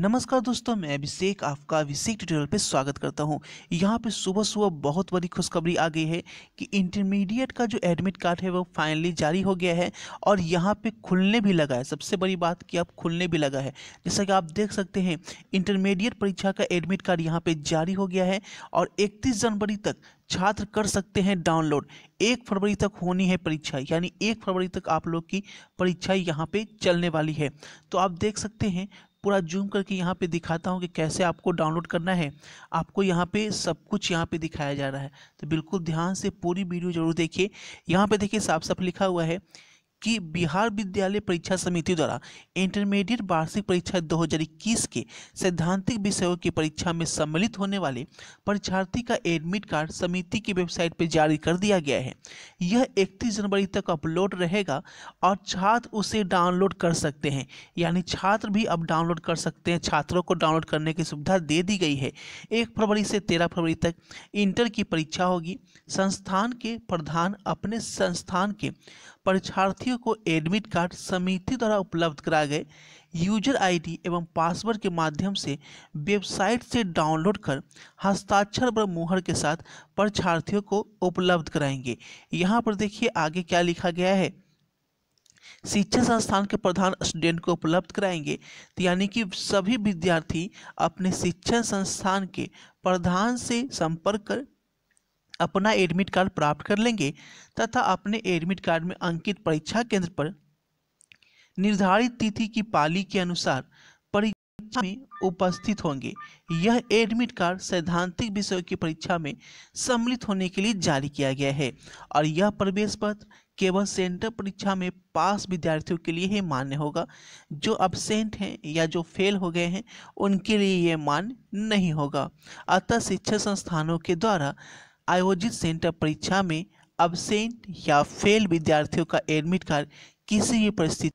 नमस्कार दोस्तों मैं अभिषेक आपका अभिषेक ट्यूटोरियल पे स्वागत करता हूँ यहाँ पे सुबह सुबह बहुत बड़ी खुशखबरी आ गई है कि इंटरमीडिएट का जो एडमिट कार्ड है वो फाइनली जारी हो गया है और यहाँ पे खुलने भी लगा है सबसे बड़ी बात कि अब खुलने भी लगा है जैसा कि आप देख सकते हैं इंटरमीडिएट परीक्षा का एडमिट कार्ड यहाँ पर जारी हो गया है और इकतीस जनवरी तक छात्र कर सकते हैं डाउनलोड एक फरवरी तक होनी है परीक्षा यानी एक फरवरी तक आप लोग की परीक्षा यहाँ पे चलने वाली है तो आप देख सकते हैं पूरा जूम करके यहाँ पे दिखाता हूँ कि कैसे आपको डाउनलोड करना है आपको यहाँ पे सब कुछ यहाँ पे दिखाया जा रहा है तो बिल्कुल ध्यान से पूरी वीडियो जरूर देखिए यहाँ पे देखिए साफ साफ लिखा हुआ है कि बिहार विद्यालय परीक्षा समिति द्वारा इंटरमीडिएट वार्षिक परीक्षा 2021 के सैद्धांतिक विषयों की परीक्षा में सम्मिलित होने वाले परीक्षार्थी का एडमिट कार्ड समिति की वेबसाइट पर जारी कर दिया गया है यह 31 जनवरी तक अपलोड रहेगा और छात्र उसे डाउनलोड कर सकते हैं यानी छात्र भी अब डाउनलोड कर सकते हैं छात्रों को डाउनलोड करने की सुविधा दे दी गई है एक फरवरी से तेरह फरवरी तक इंटर की परीक्षा होगी संस्थान के प्रधान अपने संस्थान के परीक्षार्थियों व्यक्तियों को एडमिट कार्ड समिति द्वारा उपलब्ध कराए गए यूजर आईडी एवं पासवर्ड के माध्यम से वेबसाइट से डाउनलोड कर हस्ताक्षर व मुहर के साथ परीक्षार्थियों को उपलब्ध कराएंगे यहाँ पर देखिए आगे क्या लिखा गया है शिक्षा संस्थान के प्रधान स्टूडेंट को उपलब्ध कराएंगे तो यानी कि सभी विद्यार्थी अपने शिक्षण संस्थान के प्रधान से संपर्क कर अपना एडमिट कार्ड प्राप्त कर लेंगे तथा अपने एडमिट कार्ड में अंकित परीक्षा केंद्र पर निर्धारित तिथि की पाली के अनुसार परीक्षा में उपस्थित होंगे यह एडमिट कार्ड सैद्धांतिक विषय की परीक्षा में सम्मिलित होने के लिए जारी किया गया है और यह प्रवेश पत्र केवल सेंटर परीक्षा में पास विद्यार्थियों के लिए ही मान्य होगा जो अबसेंट हैं या जो फेल हो गए हैं उनके लिए ये मान्य नहीं होगा अतः शिक्षा संस्थानों के द्वारा आयोजित सेंटर परीक्षा में अबसेंट या फेल विद्यार्थियों का एडमिट कार्ड किसी भी परिस्थिति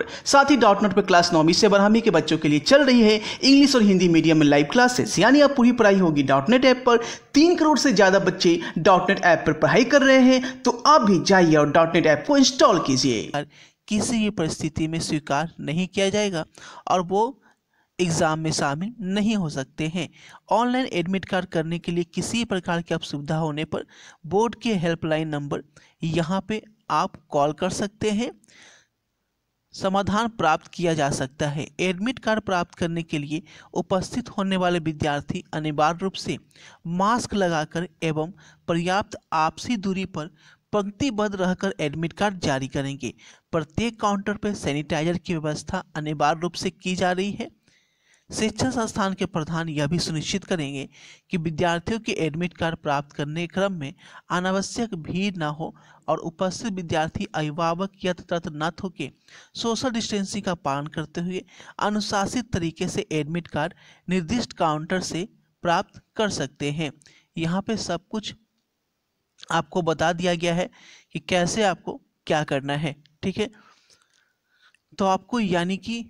पर साथ ही डॉट नोट पर क्लास नौवीं से बारहवीं के बच्चों के लिए चल रही है इंग्लिश और हिंदी मीडियम में लाइव क्लासेस यानी अब पूरी पढ़ाई होगी डॉट नेट ऐप पर तीन करोड़ से ज़्यादा बच्चे डॉट नेट ऐप पर पढ़ाई कर रहे हैं तो आप भी जाइए और डॉट नेट ऐप को इंस्टॉल कीजिए किसी भी परिस्थिति में स्वीकार नहीं किया जाएगा और वो एग्ज़ाम में शामिल नहीं हो सकते हैं ऑनलाइन एडमिट कार्ड करने के लिए किसी प्रकार की असुविधा होने पर बोर्ड के हेल्पलाइन नंबर यहाँ पे आप कॉल कर सकते हैं समाधान प्राप्त किया जा सकता है एडमिट कार्ड प्राप्त करने के लिए उपस्थित होने वाले विद्यार्थी अनिवार्य रूप से मास्क लगाकर एवं पर्याप्त आपसी दूरी पर पंक्तिबद्ध रहकर एडमिट कार्ड जारी करेंगे प्रत्येक काउंटर पर सैनिटाइजर की व्यवस्था अनिवार्य रूप से की जा रही है शिक्षा संस्थान के प्रधान यह भी सुनिश्चित करेंगे कि विद्यार्थियों के एडमिट कार्ड प्राप्त करने क्रम में अनावश्यक भीड़ न हो और उपस्थित विद्यार्थी अभिभावक या न थोके सोशल डिस्टेंसिंग का पालन करते हुए अनुशासित तरीके से एडमिट कार्ड निर्दिष्ट काउंटर से प्राप्त कर सकते हैं यहाँ पे सब कुछ आपको बता दिया गया है कि कैसे आपको क्या करना है ठीक है तो आपको यानी कि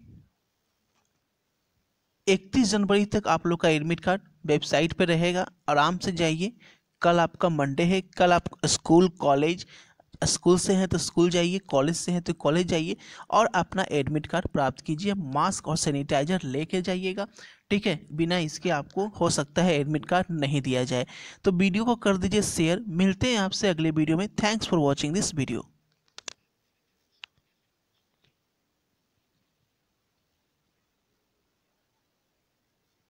इकतीस जनवरी तक आप लोग का एडमिट कार्ड वेबसाइट पर रहेगा आराम से जाइए कल आपका मंडे है कल आप स्कूल कॉलेज स्कूल से हैं तो स्कूल जाइए कॉलेज से हैं तो कॉलेज जाइए और अपना एडमिट कार्ड प्राप्त कीजिए मास्क और सैनिटाइजर लेके जाइएगा ठीक है बिना इसके आपको हो सकता है एडमिट कार्ड नहीं दिया जाए तो वीडियो को कर दीजिए शेयर मिलते हैं आपसे अगले वीडियो में thanks for watching this video